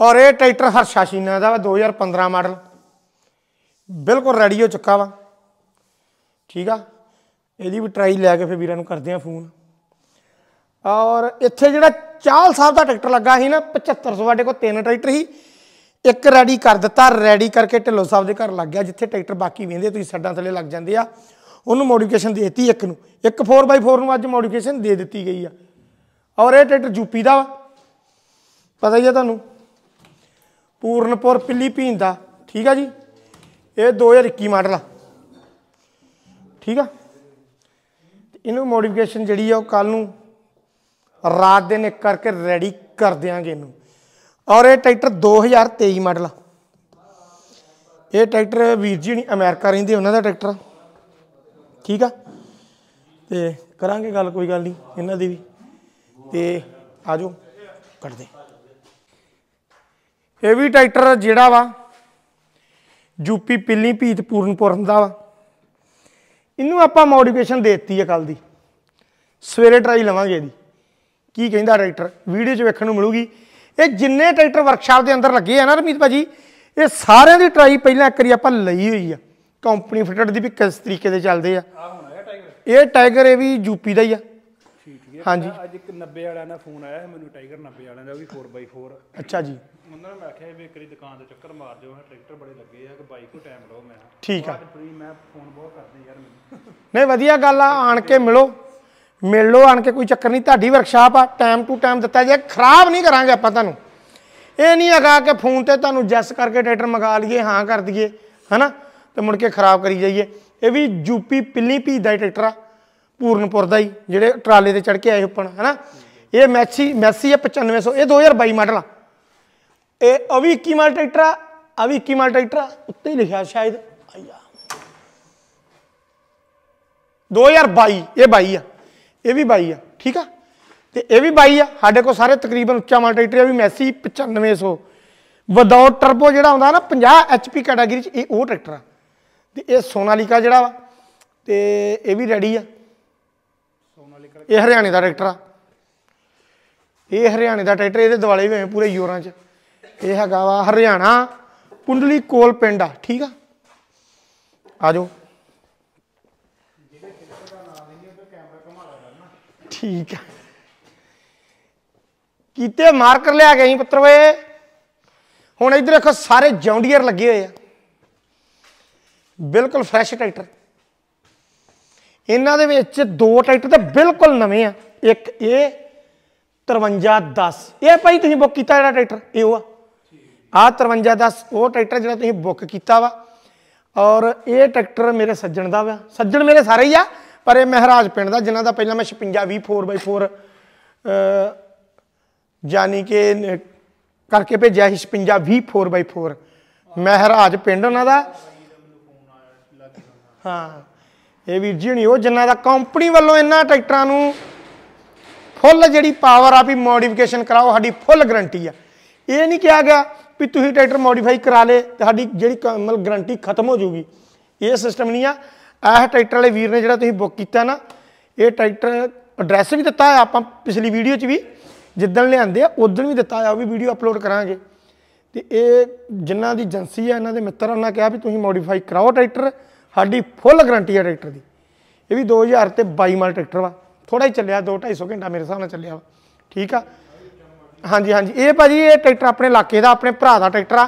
ਔਰ ਇਹ ਟਰੈਕਟਰ ਹਰਸ਼ਾ ਸ਼ੀਨਾ ਦਾ 2015 ਮਾਡਲ ਬਿਲਕੁਲ ਰੈਡੀ ਹੋ ਚੁੱਕਾ ਵਾ ਠੀਕ ਆ ਇਹਦੀ ਵੀ ਟਰਾਈ ਲੈ ਕੇ ਫਿਰ ਵੀਰਾਂ ਨੂੰ ਕਰਦੇ ਆ ਫੋਨ ਔਰ ਇੱਥੇ ਜਿਹੜਾ ਚਾਲ ਸਾਹਿਬ ਦਾ ਟਰੈਕਟਰ ਲੱਗਾ ਸੀ ਨਾ 7500 ਸਾਡੇ ਕੋਲ ਤਿੰਨ ਟਰੈਕਟਰ ਸੀ ਇੱਕ ਰੈਡੀ ਕਰ ਦਿੱਤਾ ਰੈਡੀ ਕਰਕੇ ਢਿੱਲੋ ਸਾਹਿਬ ਦੇ ਘਰ ਲੱਗ ਗਿਆ ਜਿੱਥੇ ਟਰੈਕਟਰ ਬਾਕੀ ਵੇਂਦੇ ਤੁਸੀਂ ਸੱਡਾਂ ਥੱਲੇ ਲੱਗ ਜਾਂਦੇ ਆ ਉਹਨੂੰ ਮੋਡੀਫਿਕੇਸ਼ਨ ਦੇ ਦਿੱਤੀ ਇੱਕ ਨੂੰ ਇੱਕ 4x4 ਨੂੰ ਅੱਜ ਮੋਡੀਫਿਕੇਸ਼ਨ ਦੇ ਦਿੱਤੀ ਗਈ ਆ ਔਰ ਇਹ ਟਰੈਕਟਰ ਯੂਪੀ ਦਾ ਵਾ ਪਤਾ ਹੀ ਆ ਤੁਹਾਨੂੰ ਪੂਰਨਪੁਰ ਪਿੱਲੀ ਭੀਨ ਦਾ ਠੀਕ ਆ ਜੀ ਇਹ 2021 ਮਾਡਲ ਆ ਠੀਕ ਆ ਇਹਨੂੰ ਮੋਡੀਫਿਕੇਸ਼ਨ ਜਿਹੜੀ ਆ ਉਹ ਕੱਲ ਨੂੰ ਰਾਤ ਦੇ ਨੇ ਕਰਕੇ ਰੈਡੀ ਕਰ ਦਿਆਂਗੇ ਇਹਨੂੰ ਔਰ ਇਹ ਟਰੈਕਟਰ 2023 ਮਾਡਲ ਆ ਇਹ ਟਰੈਕਟਰ ਵੀਰ ਜੀ ਨਹੀਂ ਅਮਰੀਕਾ ਰਹਿੰਦੇ ਉਹਨਾਂ ਦਾ ਟਰੈਕਟਰ ਠੀਕ ਆ ਤੇ ਕਰਾਂਗੇ ਗੱਲ ਕੋਈ ਗੱਲ ਨਹੀਂ ਇਹਨਾਂ ਦੀ ਵੀ ਤੇ ਆਜੋ ਕੱਢਦੇ ਇਹ ਵੀ ਟਰੈਕਟਰ ਜਿਹੜਾ ਵਾ ਯੂਪੀ ਪਿੱਲੀ ਭੀਤ ਪੂਰਨਪੁਰ ਦਾ ਵਾ ਇਹਨੂੰ ਆਪਾਂ ਮੋਡੀਫਿਕੇਸ਼ਨ ਦੇਤੀ ਹੈ ਕੱਲ ਦੀ ਸਵੇਰੇ ਟਰਾਈ ਲਵਾਂਗੇ ਇਹਦੀ ਕੀ ਕਹਿੰਦਾ ਟਰੈਕਟਰ ਵੀਡੀਓ 'ਚ ਵੇਖਣ ਨੂੰ ਮਿਲੂਗੀ ਇਹ ਜਿੰਨੇ ਟਰੈਕਟਰ ਵਰਕਸ਼ਾਪ ਦੇ ਅੰਦਰ ਲੱਗੇ ਆ ਨਾ ਰਮੀਤ ਭਾਜੀ ਇਹ ਸਾਰਿਆਂ ਦੀ ਟਰਾਈ ਪਹਿਲਾਂ ਇੱਕ ਵਾਰੀ ਆਪਾਂ ਲਈ ਹੋਈ ਆ ਕੰਪਨੀ ਫਿਟਡ ਦੀ ਵੀ ਕਿਸ ਤਰੀਕੇ ਦੇ ਚੱਲਦੇ ਆ ਇਹ ਟਾਈਗਰ ਇਹ ਵੀ ਯੂਪੀ ਦਾ ਹੀ ਆ ਠੀਕ ਹੈ ਹਾਂਜੀ ਅੱਜ ਇੱਕ 90 ਵਾਲਿਆਂ ਦਾ ਫੋਨ ਆਇਆ ਮੈਨੂੰ ਟਾਈਗਰ 90 ਵਾਲਿਆਂ ਦਾ ਉਹ ਵੀ 4x4 ਅੱਛਾ ਜੀ ਮੰਨਣ ਮੈਂ ਆਖਿਆ ਵੀ ਇੱਕਰੀ ਦੁਕਾਨ ਦੇ ਚੱਕਰ ਮਾਰ ਜਿਓ ਹੈ ਟਰੈਕਟਰ ਬੜੇ ਲੱਗੇ ਆ ਕਿ ਬਾਈਕ ਨੂੰ ਟਾਈਮ ਲਾਓ ਮੈਂ ਠੀਕ ਆ ਫ੍ਰੀ ਮੈਂ ਫੋਨ ਬਹੁਤ ਕਰਦੇ ਯਾਰ ਮੈਨੂੰ ਨਹੀਂ ਵਧੀਆ ਗੱਲ ਆ ਆਣ ਕੇ ਮਿਲੋ ਮਿਲ ਲਓ ਆਣ ਕੇ ਕੋਈ ਚੱਕਰ ਨਹੀਂ ਤੁਹਾਡੀ ਵਰਕਸ਼ਾਪ ਆ ਟਾਈਮ ਟੂ ਟਾਈਮ ਦਿੱਤਾ ਜੇ ਖਰਾਬ ਨਹੀਂ ਕਰਾਂਗੇ ਆਪਾਂ ਤੁਹਾਨੂੰ ਇਹ ਨਹੀਂ ਹੈਗਾ ਕਿ ਫੋਨ ਤੇ ਤੁਹਾਨੂੰ ਜੈਸ ਕਰਕੇ ਟਰੈਕਟਰ ਮੰਗਾ ਲਈਏ ਹਾਂ ਕਰ ਦਈਏ ਹਨਾ ਤੇ ਮੁੜ ਕੇ ਖਰਾਬ ਕਰੀ ਜਾਈਏ ਇਹ ਵੀ ਯੂਪੀ ਪੀ ਦਾ ਟਰੈਕਟਰ ਆ ਪੂਰਨਪੁਰ ਦਾ ਹੀ ਜਿਹੜੇ ਟਰਾਲੇ ਤੇ ਚੜ ਕੇ ਆਏ ਹੁਣ ਹਨਾ ਇਹ ਮੈਸੀ ਮੈਸੀ ਆ 9500 ਇਹ 2022 ਮਾਡਲ ਆ ਇਹ ਅਵੀ 21 ਮਾਲ ਟਰੈਕਟਰ ਆ ਅਵੀ 21 ਮਾਲ ਟਰੈਕਟਰ ਉੱਤੇ ਹੀ ਲਿਖਿਆ ਸ਼ਾਇਦ ਆਇਆ 2022 ਇਹ ਬਾਈ ਆ ਇਹ ਵੀ ਬਾਈ ਆ ਠੀਕ ਆ ਤੇ ਇਹ ਵੀ ਬਾਈ ਆ ਸਾਡੇ ਕੋਲ ਸਾਰੇ ਤਕਰੀਬਨ ਉੱਚਾ ਮਾਲ ਟਰੈਕਟਰ ਆ ਵੀ ਮੈਸੀ 9500 ਵਿਦਆਊਟ ਟਰਬੋ ਜਿਹੜਾ ਹੁੰਦਾ ਨਾ 50 ਐਚਪੀ ਕੈਟਾਗਰੀ ਚ ਇਹ ਉਹ ਟਰੈਕਟਰ ਆ ਤੇ ਇਹ ਸੋਨਾਲੀਕਾ ਜਿਹੜਾ ਵਾ ਤੇ ਇਹ ਵੀ ਰੈਡੀ ਆ ਸੋਨਾਲੀਕਾ ਇਹ ਹਰਿਆਣੇ ਦਾ ਟਰੈਕਟਰ ਆ ਇਹ ਹਰਿਆਣੇ ਦਾ ਟਰੈਕਟਰ ਇਹਦੇ ਦਿਵਾਲੇ ਵੀ ਹੋਏ ਪੂਰੇ ਯੂਰਾਂ 'ਚ ਇਹ ਹੈਗਾ ਵਾ ਹਰਿਆਣਾ ਪੁੰਡਲੀ ਕੋਲ ਪਿੰਡ ਆ ਠੀਕ ਆ ਆਜੋ ਠੀਕ ਆ ਕਿਤੇ ਮਾਰਕਰ ਲਿਆ ਆਈ ਪੁੱਤਰ ਓਏ ਹੁਣ ਇਧਰ ਦੇਖੋ ਸਾਰੇ ਜੌਂਡੀਅਰ ਲੱਗੇ ਹੋਏ ਆ ਬਿਲਕੁਲ ਫਰੈਸ਼ ਟਰੈਕਟਰ ਇਹਨਾਂ ਦੇ ਵਿੱਚ ਦੋ ਟਰੈਕਟਰ ਤਾਂ ਬਿਲਕੁਲ ਨਵੇਂ ਆ ਇੱਕ ਇਹ 5310 ਇਹ ਭਾਈ ਤੁਸੀਂ ਬੁੱਕ ਕੀਤਾ ਜਿਹੜਾ ਟਰੈਕਟਰ ਇਹ ਉਹ ਆ ਆ 53 ਦਾ ਉਹ ਟਰੈਕਟਰ ਜਿਹੜਾ ਤੁਸੀਂ ਬੁੱਕ ਕੀਤਾ ਵਾ ਔਰ ਇਹ ਟਰੈਕਟਰ ਮੇਰੇ ਸੱਜਣ ਦਾ ਵਾ ਸੱਜਣ ਮੇਰੇ ਸਾਰੇ ਹੀ ਆ ਪਰ ਇਹ ਮਹਿਰਾਜ ਪਿੰਡ ਦਾ ਜਿਨ੍ਹਾਂ ਦਾ ਪਹਿਲਾਂ ਮੈਂ 56 4 4x4 ਜਾਨੀ ਕਿ ਕਰਕੇ ਭੇਜਿਆ ਸੀ 56 4 4x4 ਮਹਿਰਾਜ ਪਿੰਡ ਉਹਨਾਂ ਦਾ ਹਾਂ ਇਹ ਵੀਰ ਜੀ ਹਣੀ ਉਹ ਜਿਨ੍ਹਾਂ ਦਾ ਕੰਪਨੀ ਵੱਲੋਂ ਇਹਨਾਂ ਟਰੈਕਟਰਾਂ ਨੂੰ ਫੁੱਲ ਜਿਹੜੀ ਪਾਵਰ ਆ ਵੀ ਮੋਡੀਫਿਕੇਸ਼ਨ ਕਰਾਓ ਸਾਡੀ ਫੁੱਲ ਗਰੰਟੀ ਆ ਇਹ ਨਹੀਂ ਕਿਹਾ ਗਿਆ ਵੀ ਤੁਸੀਂ ਟਰੈਕਟਰ ਮੋਡੀਫਾਈ ਕਰਾ ਲੇ ਤੁਹਾਡੀ ਜਿਹੜੀ ਕਮਲ ਗਾਰੰਟੀ ਖਤਮ ਹੋ ਜੂਗੀ ਇਹ ਸਿਸਟਮ ਨਹੀਂ ਆ ਇਹ ਟਰੈਕਟਰ ਵਾਲੇ ਵੀਰ ਨੇ ਜਿਹੜਾ ਤੁਸੀਂ ਬੁੱਕ ਕੀਤਾ ਨਾ ਇਹ ਟਰੈਕਟਰ ਐਡਰੈਸ ਵੀ ਦਿੱਤਾ ਆ ਆਪਾਂ ਪਿਛਲੀ ਵੀਡੀਓ 'ਚ ਵੀ ਜਿੱਦਣ ਲਿਆਂਦੇ ਆ ਉਦੋਂ ਵੀ ਦਿੱਤਾ ਆ ਉਹ ਵੀ ਵੀਡੀਓ ਅਪਲੋਡ ਕਰਾਂਗੇ ਤੇ ਇਹ ਜਿਨ੍ਹਾਂ ਦੀ ਏਜੰਸੀ ਆ ਇਹਨਾਂ ਦੇ ਮਿੱਤਰਾਂ ਉਹਨਾਂ ਕਿਹਾ ਵੀ ਤੁਸੀਂ ਮੋਡੀਫਾਈ ਕਰਾਓ ਟਰੈਕਟਰ ਸਾਡੀ ਫੁੱਲ ਗਾਰੰਟੀ ਆ ਟਰੈਕਟਰ ਦੀ ਇਹ ਵੀ 2000 ਤੇ 22 ਮਾਲ ਟਰੈਕਟਰ ਵਾ ਥੋੜਾ ਹੀ ਚੱਲਿਆ 2 250 ਘੰਟਾ ਮੇਰੇ ਹਿਸਾਬ ਨਾਲ ਚੱਲਿਆ ਵਾ ਠੀਕ ਆ ਹਾਂਜੀ ਹਾਂਜੀ ਇਹ ਭਾਜੀ ਇਹ ਟਰੈਕਟਰ ਆਪਣੇ ਇਲਾਕੇ ਦਾ ਆਪਣੇ ਭਰਾ ਦਾ ਟਰੈਕਟਰ ਆ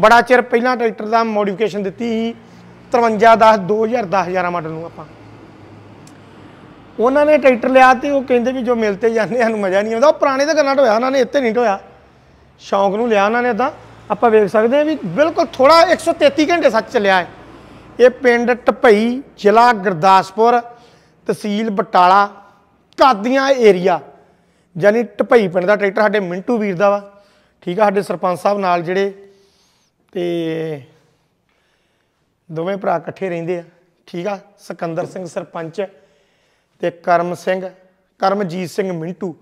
ਬੜਾ ਚਿਰ ਪਹਿਲਾਂ ਟਰੈਕਟਰ ਦਾ ਮੋਡੀਫਿਕੇਸ਼ਨ ਦਿੱਤੀ ਸੀ 53 10 2010 11 ਮਾਡਲ ਨੂੰ ਆਪਾਂ ਉਹਨਾਂ ਨੇ ਟਰੈਕਟਰ ਲਿਆ ਤੇ ਉਹ ਕਹਿੰਦੇ ਵੀ ਜੋ ਮਿਲਤੇ ਜਾਂਦੇ ਹਨ ਮਜ਼ਾ ਨਹੀਂ ਆਉਂਦਾ ਉਹ ਪੁਰਾਣੇ ਦਾ ਕਰਨਾ ਢੋਇਆ ਉਹਨਾਂ ਨੇ ਇੱਥੇ ਨਹੀਂ ਢੋਇਆ ਸ਼ੌਂਕ ਨੂੰ ਲਿਆ ਉਹਨਾਂ ਨੇ ਤਾਂ ਆਪਾਂ ਵੇਖ ਸਕਦੇ ਹਾਂ ਵੀ ਬਿਲਕੁਲ ਥੋੜਾ 133 ਘੰਟੇ ਸੱਚ ਚੱਲਿਆ ਹੈ ਇਹ ਪਿੰਡ ਟਪਈ ਜ਼ਿਲ੍ਹਾ ਗੁਰਦਾਸਪੁਰ ਤਹਿਸੀਲ ਬਟਾਲਾ ਕਾਦੀਆਂ ਏਰੀਆ ਜਾਨੀ ਟਪਈ ਪਿੰਡ ਦਾ ਟਰੈਕਟਰ ਸਾਡੇ ਮਿੰਟੂ ਵੀਰ ਦਾ ਵਾ ਠੀਕ ਆ ਸਾਡੇ ਸਰਪੰਚ ਸਾਹਿਬ ਨਾਲ ਜਿਹੜੇ ਤੇ ਦੋਵੇਂ ਭਰਾ ਇਕੱਠੇ ਰਹਿੰਦੇ ਆ ਠੀਕ ਆ ਸਿਕੰਦਰ ਸਿੰਘ ਸਰਪੰਚ ਤੇ ਕਰਮ ਸਿੰਘ ਕਰਮਜੀਤ ਸਿੰਘ ਮਿੰਟੂ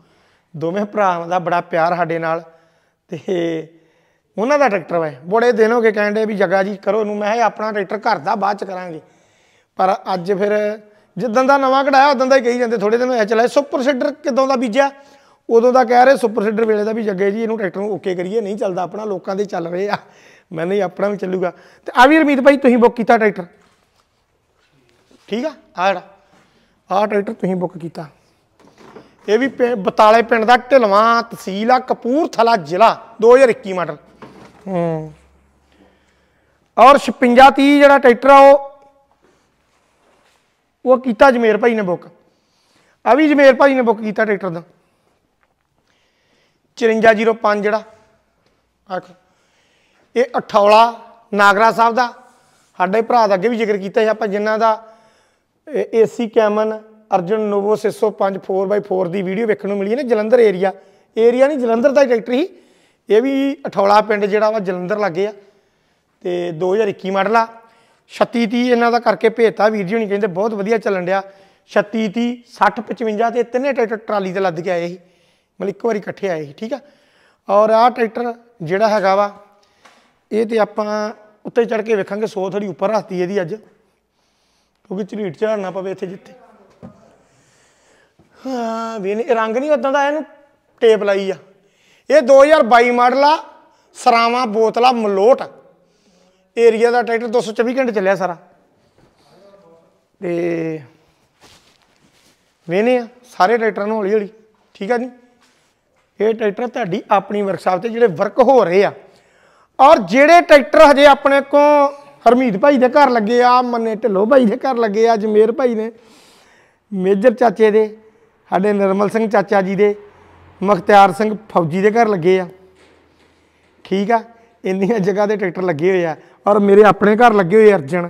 ਦੋਵੇਂ ਭਰਾਵਾਂ ਦਾ ਬੜਾ ਪਿਆਰ ਸਾਡੇ ਨਾਲ ਤੇ ਉਹਨਾਂ ਦਾ ਟਰੈਕਟਰ ਵਾ ਬੜੇ ਦਿਨ ਹੋ ਗਏ ਕਹਿੰਦੇ ਵੀ ਜਗਾ ਜੀ ਕਰੋ ਇਹਨੂੰ ਮੈਂ ਆਪਣਾ ਟਰੈਕਟਰ ਘਰ ਦਾ ਬਾਅਦ ਚ ਕਰਾਂਗੇ ਪਰ ਅੱਜ ਫਿਰ ਜਿੱਦਾਂ ਦਾ ਨਵਾਂ ਕਢਾਇਆ ਉਦੋਂ ਦਾ ਹੀ ਕਹੀ ਜਾਂਦੇ ਥੋੜੇ ਦਿਨ ਹੋਇਆ ਚਲਾ ਸੁਪਰ ਸ਼ੈਡਰ ਕਿਦੋਂ ਦਾ ਬੀਜਿਆ ਉਦੋਂ ਦਾ ਕਹਿ ਰਹੇ ਸੁਪਰ ਸੀਡਰ ਵੇਲੇ ਦਾ ਵੀ ਜੱਗੇ ਜੀ ਇਹਨੂੰ ਟਰੈਕਟਰ ਨੂੰ ਓਕੇ ਕਰੀਏ ਨਹੀਂ ਚੱਲਦਾ ਆਪਣਾ ਲੋਕਾਂ ਦੇ ਚੱਲ ਰਹੇ ਆ ਮੈਂ ਨਹੀਂ ਆਪਣਾ ਵੀ ਚੱਲੂਗਾ ਤੇ ਆ ਵੀ ਰਮੀਤ ਭਾਈ ਤੁਸੀਂ ਬੁੱਕ ਕੀਤਾ ਟਰੈਕਟਰ ਠੀਕ ਆ ਆ ਜਿਹੜਾ ਆ ਟਰੈਕਟਰ ਤੁਸੀਂ ਬੁੱਕ ਕੀਤਾ ਇਹ ਵੀ ਬਤਾਲੇ ਪਿੰਡ ਦਾ ਢਿਲਵਾਂ ਤਹਿਸੀਲ ਆ ਕਪੂਰਥਲਾ ਜ਼ਿਲ੍ਹਾ 2021 ਮਾਡਲ ਹੂੰ ਔਰ 5630 ਜਿਹੜਾ ਟਰੈਕਟਰ ਆ ਉਹ ਉਹ ਕੀਤਾ ਜਮੇਰ ਭਾਈ ਨੇ ਬੁੱਕ ਆ ਵੀ ਜਮੇਰ ਭਾਈ ਨੇ ਬੁੱਕ ਕੀਤਾ ਟਰੈਕਟਰ ਦਾ 5405 ਜਿਹੜਾ ਆਖ ਇਹ ਅਠੌਲਾ ਨਾਗਰਾ ਸਾਹਿਬ ਦਾ ਸਾਡੇ ਭਰਾ ਦਾ ਅੱਗੇ ਵੀ ਜ਼ਿਕਰ ਕੀਤਾ ਸੀ ਆਪਾਂ ਜਿਨ੍ਹਾਂ ਦਾ ਏਸੀ ਕੈਮਨ ਅਰਜਨ ਨੋਵੋ 605 4x4 ਦੀ ਵੀਡੀਓ ਵੇਖਣ ਨੂੰ ਮਿਲੀ ਹੈ ਨਾ ਜਲੰਧਰ ਏਰੀਆ ਏਰੀਆ ਨਹੀਂ ਜਲੰਧਰ ਦਾ ਟਰੈਕਟਰ ਹੀ ਇਹ ਵੀ ਅਠੌਲਾ ਪਿੰਡ ਜਿਹੜਾ ਵਾ ਜਲੰਧਰ ਲੱਗੇ ਆ ਤੇ 2021 ਮਾਡਲ ਆ 3630 ਇਹਨਾਂ ਦਾ ਕਰਕੇ ਭੇਜਤਾ ਵੀਰ ਜੀ ਹੁਣੀ ਕਹਿੰਦੇ ਬਹੁਤ ਵਧੀਆ ਚੱਲਣ ਡਿਆ 3630 55 ਤੇ ਤਿੰਨੇ ਟਰੈਕਟਰ ਟਰਾਲੀ ਤੇ ਲੱਦ ਕੇ ਆਏ ਸੀ ਮਤਲਬ ਇੱਕ ਵਾਰੀ ਇਕੱਠੇ ਆਏ ਸੀ ਠੀਕ ਆ ਔਰ ਆਹ ਟਰੈਕਟਰ ਜਿਹੜਾ ਹੈਗਾ ਵਾ ਇਹ ਤੇ ਆਪਾਂ ਉੱਤੇ ਚੜ ਕੇ ਵੇਖਾਂਗੇ 100 ਥੜੀ ਉੱਪਰ ਰੱਖਤੀ ਇਹਦੀ ਅੱਜ ਕਿਉਂਕਿ ਝਰੀਟ ਚੜਨਾ ਪਵੇ ਇੱਥੇ ਜਿੱਥੇ ਹਾਂ ਵੀ ਇਹ ਰੰਗ ਨਹੀਂ ਉਦਾਂ ਦਾ ਇਹਨੂੰ ਟੇਪ ਲਾਈ ਆ ਇਹ 2022 ਮਾਡਲ ਆ ਸਰਾਵਾ ਬੋਤਲਾ ਮਲੋਟ ਏਰੀਆ ਦਾ ਟਰੈਕਟਰ 224 ਘੰਟੇ ਚੱਲਿਆ ਸਾਰਾ ਤੇ ਵੇਨੇ ਆ ਸਾਰੇ ਟਰੈਕਟਰਾਂ ਨੂੰ ਹੌਲੀ ਹੌਲੀ ਠੀਕ ਆ ਜੀ ਇਹ ਟਰੈਕਟਰ ਤੁਹਾਡੀ ਆਪਣੀ ਵਰਕਸ਼ਾਪ ਤੇ ਜਿਹੜੇ ਵਰਕ ਹੋ ਰਹੇ ਆ ਔਰ ਜਿਹੜੇ ਟਰੈਕਟਰ ਹਜੇ ਆਪਣੇ ਕੋ ਹਰਮੀਤ ਭਾਈ ਦੇ ਘਰ ਲੱਗੇ ਆ ਮੰਨੇ ਢਿੱਲੋ ਭਾਈ ਦੇ ਘਰ ਲੱਗੇ ਆ ਜਮੇਰ ਭਾਈ ਨੇ ਮੇਜਰ ਚਾਚੇ ਦੇ ਸਾਡੇ ਨਰਮਲ ਸਿੰਘ ਚਾਚਾ ਜੀ ਦੇ ਮਖਤਿਆਰ ਸਿੰਘ ਫੌਜੀ ਦੇ ਘਰ ਲੱਗੇ ਆ ਠੀਕ ਆ ਇੰਨੀਆਂ ਜਗ੍ਹਾ ਦੇ ਟਰੈਕਟਰ ਲੱਗੇ ਹੋਏ ਆ ਔਰ ਮੇਰੇ ਆਪਣੇ ਘਰ ਲੱਗੇ ਹੋਏ ਅਰਜਨ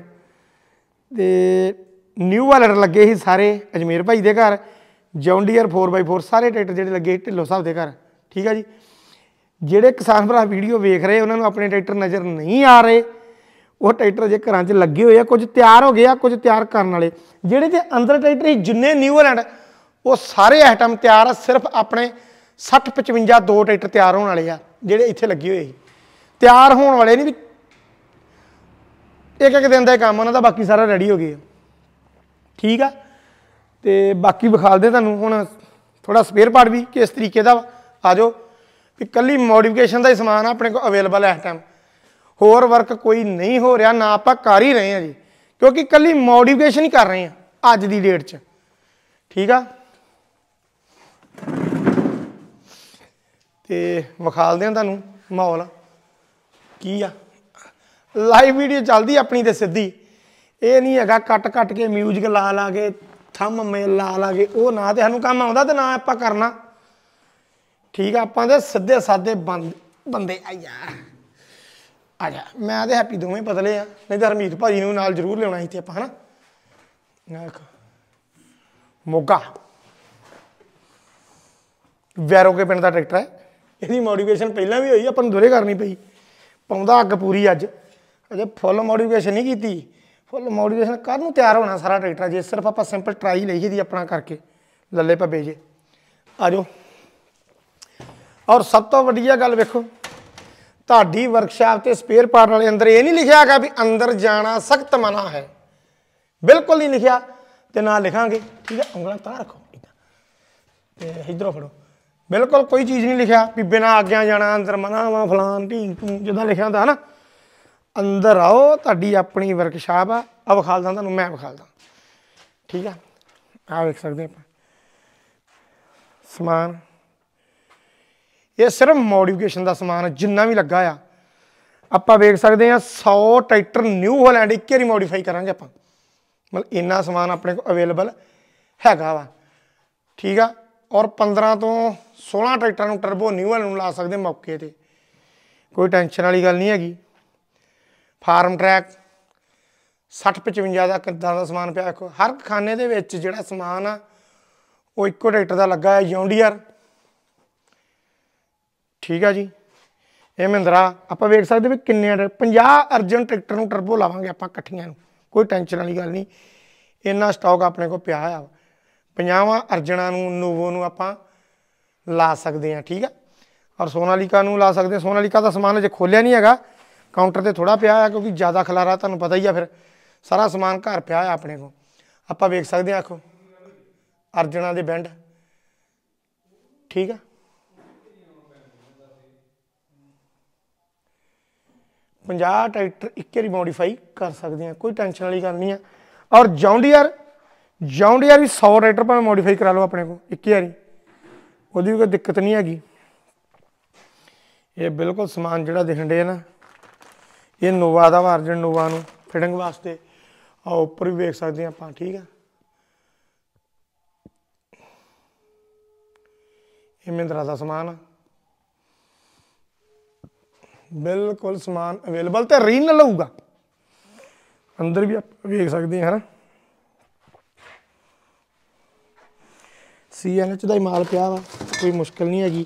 ਤੇ ਨਿਊ ਵਾਲਰ ਲੱਗੇ ਸੀ ਸਾਰੇ ਅਜਮੇਰ ਭਾਈ ਦੇ ਘਰ ਜੌਂਡੀਅਰ 4x4 ਸਾਰੇ ਟਰੈਕਟਰ ਜਿਹੜੇ ਲੱਗੇ ਢਿੱਲੋ ਸਾਹਿਬ ਦੇ ਘਰ ਠੀਕ ਹੈ ਜੀ ਜਿਹੜੇ ਕਿਸਾਨ ਭਰਾ ਵੀਡੀਓ ਵੇਖ ਰਹੇ ਉਹਨਾਂ ਨੂੰ ਆਪਣੇ ਟਰੈਕਟਰ ਨਜ਼ਰ ਨਹੀਂ ਆ ਰਹੇ ਉਹ ਟਰੈਕਟਰ ਜੇ ਘਰਾਂ 'ਚ ਲੱਗੇ ਹੋਏ ਆ ਕੁਝ ਤਿਆਰ ਹੋ ਗਏ ਆ ਕੁਝ ਤਿਆਰ ਕਰਨ ਵਾਲੇ ਜਿਹੜੇ ਤੇ ਅੰਦਰ ਟਰੈਕਟਰ ਹੀ ਜਿੰਨੇ ਨਿਊਲੈਂਡ ਉਹ ਸਾਰੇ ਆਈਟਮ ਤਿਆਰ ਆ ਸਿਰਫ ਆਪਣੇ 60 55 ਦੋ ਟਰੈਕਟਰ ਤਿਆਰ ਹੋਣ ਵਾਲੇ ਆ ਜਿਹੜੇ ਇੱਥੇ ਲੱਗੇ ਹੋਏ ਸੀ ਤਿਆਰ ਹੋਣ ਵਾਲੇ ਨਹੀਂ ਵੀ ਇੱਕ ਇੱਕ ਦਿਨ ਦਾ ਕੰਮ ਉਹਨਾਂ ਦਾ ਬਾਕੀ ਸਾਰਾ ਰੈਡੀ ਹੋ ਗਿਆ ਠੀਕ ਆ ਤੇ ਬਾਕੀ ਵਿਖਾਲਦੇ ਤੁਹਾਨੂੰ ਹੁਣ ਥੋੜਾ ਸਪੇਅਰ ਪਾਰਟ ਵੀ ਕਿਸ ਤਰੀਕੇ ਦਾ ਆ ਜਾਓ ਵੀ ਕੱਲੀ ਮੋਡੀਫਿਕੇਸ਼ਨ ਦਾ ਹੀ ਸਮਾਨ ਆਪਣੇ ਕੋਲ ਅਵੇਲੇਬਲ ਹੈ ਇਸ ਟਾਈਮ ਹੋਰ ਵਰਕ ਕੋਈ ਨਹੀਂ ਹੋ ਰਿਹਾ ਨਾ ਆਪਾਂ ਕਰ ਹੀ ਰਹੇ ਹਾਂ ਜੀ ਕਿਉਂਕਿ ਕੱਲੀ ਮੋਡੀਫਿਕੇਸ਼ਨ ਹੀ ਕਰ ਰਹੇ ਹਾਂ ਅੱਜ ਦੀ ਡੇਟ 'ਚ ਠੀਕ ਆ ਤੇ ਵਿਖਾਲਦੇ ਹਾਂ ਤੁਹਾਨੂੰ ਮਾਹੌਲ ਕੀ ਆ ਲਾਈਵ ਵੀਡੀਓ ਚੱਲਦੀ ਆਪਣੀ ਤੇ ਸਿੱਧੀ ਇਹ ਨਹੀਂ ਹੈਗਾ ਕੱਟ ਕੱਟ ਕੇ ਮਿਊਜ਼ਿਕ ਲਾ ਲਾ ਕੇ ਥੰਮ ਮੇ ਲਾ ਲਾ ਕੇ ਉਹ ਨਾ ਤੇ ਸਾਨੂੰ ਕੰਮ ਆਉਂਦਾ ਤੇ ਨਾ ਆਪਾਂ ਕਰਨਾ ਠੀਕ ਆ ਆਪਾਂ ਦੇ ਸਿੱਧੇ ਸਾਦੇ ਬੰਦੇ ਆਇਆ ਆ ਜਾ ਮੈਂ ਤੇ ਹੈਪੀ ਦੋਵੇਂ ਪਤਲੇ ਆ ਨਹੀਂ ਤਾਂ ਹਰਮੀਤ ਭਾਜੀ ਨੂੰ ਨਾਲ ਜ਼ਰੂਰ ਲਿਆਉਣਾ ਇੱਥੇ ਆਪਾਂ ਹਨਾ ਦੇਖ ਮੋਗਾ ਕੇ ਪਿੰਡ ਦਾ ਟਰੈਕਟਰ ਹੈ ਇਹਦੀ ਮੋਡੀਫਿਕੇਸ਼ਨ ਪਹਿਲਾਂ ਵੀ ਹੋਈ ਆਪਾਂ ਨੂੰ ਦੁਰੇ ਕਰਨੀ ਪਈ ਪਾਉਂਦਾ ਅੱਗ ਪੂਰੀ ਅੱਜ ਅਜੇ ਫੁੱਲ ਮੋਡੀਫਿਕੇਸ਼ਨ ਨਹੀਂ ਕੀਤੀ ਫੁੱਲ ਮੋਡੀਫਿਕੇਸ਼ਨ ਕਰ ਨੂੰ ਤਿਆਰ ਹੋਣਾ ਸਾਰਾ ਟਰੈਕਟਰ ਜੇ ਸਿਰਫ ਆਪਾਂ ਸਿੰਪਲ ਟਰਾਈ ਲਈ ਜੀ ਆਪਣਾ ਕਰਕੇ ਲੱਲੇ ਪਾ ਜੇ ਆਜੋ ਔਰ ਸਭ ਤੋਂ ਵੱਡੀਆ ਗੱਲ ਵੇਖੋ ਤੁਹਾਡੀ ਵਰਕਸ਼ਾਪ ਤੇ ਸਪੇਅਰ ਪਾਰਟ ਵਾਲੇ ਅੰਦਰ ਇਹ ਨਹੀਂ ਲਿਖਿਆ ਹੈਗਾ ਵੀ ਅੰਦਰ ਜਾਣਾ ਸਖਤ ਮਨਾ ਹੈ ਬਿਲਕੁਲ ਨਹੀਂ ਲਿਖਿਆ ਤੇ ਨਾ ਲਿਖਾਂਗੇ ਠੀਕ ਹੈ ਉਂਗਲਾਂ ਤਾਂ ਰੱਖੋ ਤੇ ਇਧਰੋਂ ਫੜੋ ਬਿਲਕੁਲ ਕੋਈ ਚੀਜ਼ ਨਹੀਂ ਲਿਖਿਆ ਵੀ ਬਿਨਾ ਆਗਿਆ ਜਾਣਾ ਅੰਦਰ ਮਨਾ ਵਾ ਫਲਾਨ ਢੀਂਗ ਤੂੰ ਜਿੱਦਾਂ ਲਿਖਿਆ ਹੁੰਦਾ ਹਨਾ ਅੰਦਰ ਆਓ ਤੁਹਾਡੀ ਆਪਣੀ ਵਰਕਸ਼ਾਪ ਆ ਆ ਵਿਖਾਲਦਾ ਤੁਹਾਨੂੰ ਮੈਂ ਵਿਖਾਲਦਾ ਠੀਕ ਆ ਆ ਵੇਖ ਸਕਦੇ ਆਪਾਂ ਸਮਾਨ ਇਹ ਸਿਰਫ ਮੋਡੀਫਿਕੇਸ਼ਨ ਦਾ ਸਮਾਨ ਜਿੰਨਾ ਵੀ ਲੱਗਾ ਆ ਆਪਾਂ ਵੇਖ ਸਕਦੇ ਆ 100 ਟਰੈਕਟਰ ਨਿਊ ਹਾਲੈਂਡ ਇੱਕ ਹੀ ਮੋਡੀਫਾਈ ਕਰਾਂਗੇ ਆਪਾਂ ਮਤਲਬ ਇੰਨਾ ਸਮਾਨ ਆਪਣੇ ਕੋਲ ਅਵੇਲੇਬਲ ਹੈਗਾ ਵਾ ਠੀਕ ਆ ਔਰ 15 ਤੋਂ 16 ਟਰੈਕਟਰ ਨੂੰ ਟਰਬੋ ਨਿਊ ਹਾਲੈਂਡ ਨੂੰ ਲਾ ਸਕਦੇ ਮੌਕੇ ਤੇ ਕੋਈ ਟੈਨਸ਼ਨ ਵਾਲੀ ਗੱਲ ਨਹੀਂ ਹੈਗੀ ਫਾਰਮ ਟਰੈਕ 60-55 ਦਾ ਕਿੱਦਾਂ ਦਾ ਸਮਾਨ ਪਿਆ ਹਰ ਖਾਨੇ ਦੇ ਵਿੱਚ ਜਿਹੜਾ ਸਮਾਨ ਆ ਉਹ ਇੱਕੋ ਟਰੈਕਟਰ ਦਾ ਲੱਗਾ ਹੈ ਜੌਂਡੀਅਰ ਠੀਕ ਆ ਜੀ ਇਹ ਮਹਿੰਦਰਾ ਆਪਾਂ ਵੇਖ ਸਕਦੇ ਵੀ ਕਿੰਨੇ 50 ਅਰਜਨ ਟਰੈਕਟਰ ਨੂੰ ਟਰਬੋ ਲਾਵਾਂਗੇ ਆਪਾਂ ਇਕੱਠੀਆਂ ਨੂੰ ਕੋਈ ਟੈਨਸ਼ਨ ਵਾਲੀ ਗੱਲ ਨਹੀਂ ਇੰਨਾ ਸਟਾਕ ਆਪਣੇ ਕੋਲ ਪਿਆ ਆ 50ਵਾਂ ਅਰਜਣਾ ਨੂੰ ਨੋਵੋ ਨੂੰ ਆਪਾਂ ਲਾ ਸਕਦੇ ਆ ਠੀਕ ਆ ਔਰ ਸੋਨਾਲੀਕਾ ਨੂੰ ਲਾ ਸਕਦੇ ਸੋਨਾਲੀਕਾ ਦਾ ਸਮਾਨ ਅਜੇ ਖੋਲਿਆ ਨਹੀਂ ਹੈਗਾ ਕਾਊਂਟਰ ਤੇ ਥੋੜਾ ਪਿਆ ਆ ਕਿਉਂਕਿ ਜ਼ਿਆਦਾ ਖਲਾਰਾ ਤੁਹਾਨੂੰ ਪਤਾ ਹੀ ਆ ਫਿਰ ਸਾਰਾ ਸਮਾਨ ਘਰ ਪਿਆ ਆ ਆਪਣੇ ਕੋਲ ਆਪਾਂ ਵੇਖ ਸਕਦੇ ਆਖੋ ਅਰਜਣਾ ਦੇ ਬੈਂਡ ਠੀਕ ਆ 50 ਟਰੈਕਟਰ ਇੱਕ ਵਾਰੀ ਮੋਡੀਫਾਈ ਕਰ ਸਕਦੇ ਆ ਕੋਈ ਟੈਨਸ਼ਨ ਵਾਲੀ ਗੱਲ ਨਹੀਂ ਆ ਔਰ ਜੌਂਡੀਅਰ ਜੌਂਡੀਅਰ ਵੀ 100 ਟਰੈਕਟਰ ਭਾਵੇਂ ਮੋਡੀਫਾਈ ਕਰਾ ਲਓ ਆਪਣੇ ਕੋ ਇੱਕ ਵਾਰੀ ਉਹਦੀ ਕੋਈ ਦਿੱਕਤ ਨਹੀਂ ਹੈਗੀ ਇਹ ਬਿਲਕੁਲ ਸਮਾਨ ਜਿਹੜਾ ਦਿਖਣ ਦੇ ਨਾ ਇਹ ਨੋਵਾ ਦਾ ਵਰਜਨ ਨੋਵਾ ਨੂੰ ਫਿਟਿੰਗ ਵਾਸਤੇ ਆ ਉੱਪਰ ਵੀ ਵੇਖ ਸਕਦੇ ਆ ਆਪਾਂ ਠੀਕ ਆ ਇਹ ਮਹਿੰਦਰਾ ਦਾ ਸਮਾਨ ਆ ਬਿਲਕੁਲ ਸਮਾਨ ਅਵੇਲੇਬਲ ਤੇ ਰੀਨ ਹੋਊਗਾ ਅੰਦਰ ਵੀ ਆਪ ਵੇਖ ਸਕਦੇ ਹਾਂ ਹਨਾ ਸੀਐਨਐਚ ਦਾ ਹੀ ਮਾਲ ਪਿਆ ਵਾ ਕੋਈ ਮੁਸ਼ਕਲ ਨਹੀਂ ਹੈਗੀ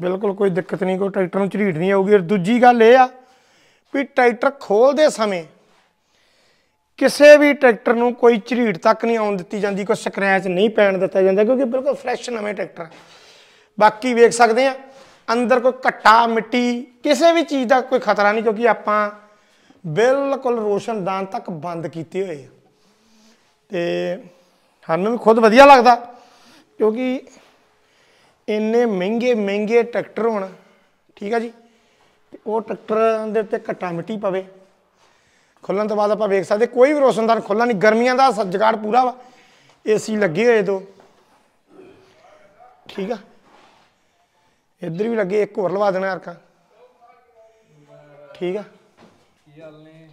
ਬਿਲਕੁਲ ਕੋਈ ਦਿੱਕਤ ਨਹੀਂ ਕੋਈ ਟਰੈਕਟਰ ਨੂੰ ਝਰੀਟ ਨਹੀਂ ਆਊਗੀ ਦੂਜੀ ਗੱਲ ਇਹ ਆ ਵੀ ਟਰੈਕਟਰ ਖੋਲਦੇ ਸਮੇਂ ਕਿਸੇ ਵੀ ਟਰੈਕਟਰ ਨੂੰ ਕੋਈ ਝਰੀੜ ਤੱਕ ਨਹੀਂ ਆਉਣ ਦਿੱਤੀ ਜਾਂਦੀ ਕੋਈ ਸਕ੍ਰੈਚ ਨਹੀਂ ਪੈਣ ਦਿੱਤਾ ਜਾਂਦਾ ਕਿਉਂਕਿ ਬਿਲਕੁਲ ਫਰੈਸ਼ ਨਵੇਂ ਟਰੈਕਟਰ ਬਾਕੀ ਵੇਖ ਸਕਦੇ ਆ ਅੰਦਰ ਕੋਈ ਘੱਟਾ ਮਿੱਟੀ ਕਿਸੇ ਵੀ ਚੀਜ਼ ਦਾ ਕੋਈ ਖਤਰਾ ਨਹੀਂ ਕਿਉਂਕਿ ਆਪਾਂ ਬਿਲਕੁਲ ਰੋਸ਼ਨਦਾਨ ਤੱਕ ਬੰਦ ਕੀਤੇ ਹੋਏ ਆ ਤੇ ਸਾਨੂੰ ਵੀ ਖੁਦ ਵਧੀਆ ਲੱਗਦਾ ਕਿਉਂਕਿ ਇੰਨੇ ਮਹਿੰਗੇ ਮਹਿੰਗੇ ਟਰੈਕਟਰ ਹੋਣ ਠੀਕ ਆ ਜੀ ਉਹ ਟਰੈਕਟਰ ਦੇ ਉੱਤੇ ਘੱਟਾ ਮਿੱਟੀ ਪਵੇ ਖੁੱਲਣ ਤੋਂ ਬਾਅਦ ਆਪਾਂ ਵੇਖ ਸਕਦੇ ਕੋਈ ਵੀ ਰੋਸ਼ਨਦਾਨ ਖੁੱਲਣਾ ਨਹੀਂ ਗਰਮੀਆਂ ਦਾ ਜਗਾੜ ਪੂਰਾ ਵਾ ਏਸੀ ਲੱਗੇ ਹੋਏ ਦੋ ਠੀਕ ਆ ਇੱਧਰ ਵੀ ਲੱਗੇ ਇੱਕ ਹੋਰ ਲਵਾ ਦੇਣਾ ਅਰਕਾ ਠੀਕ ਆ ਕੀ ਹਾਲ ਨੇ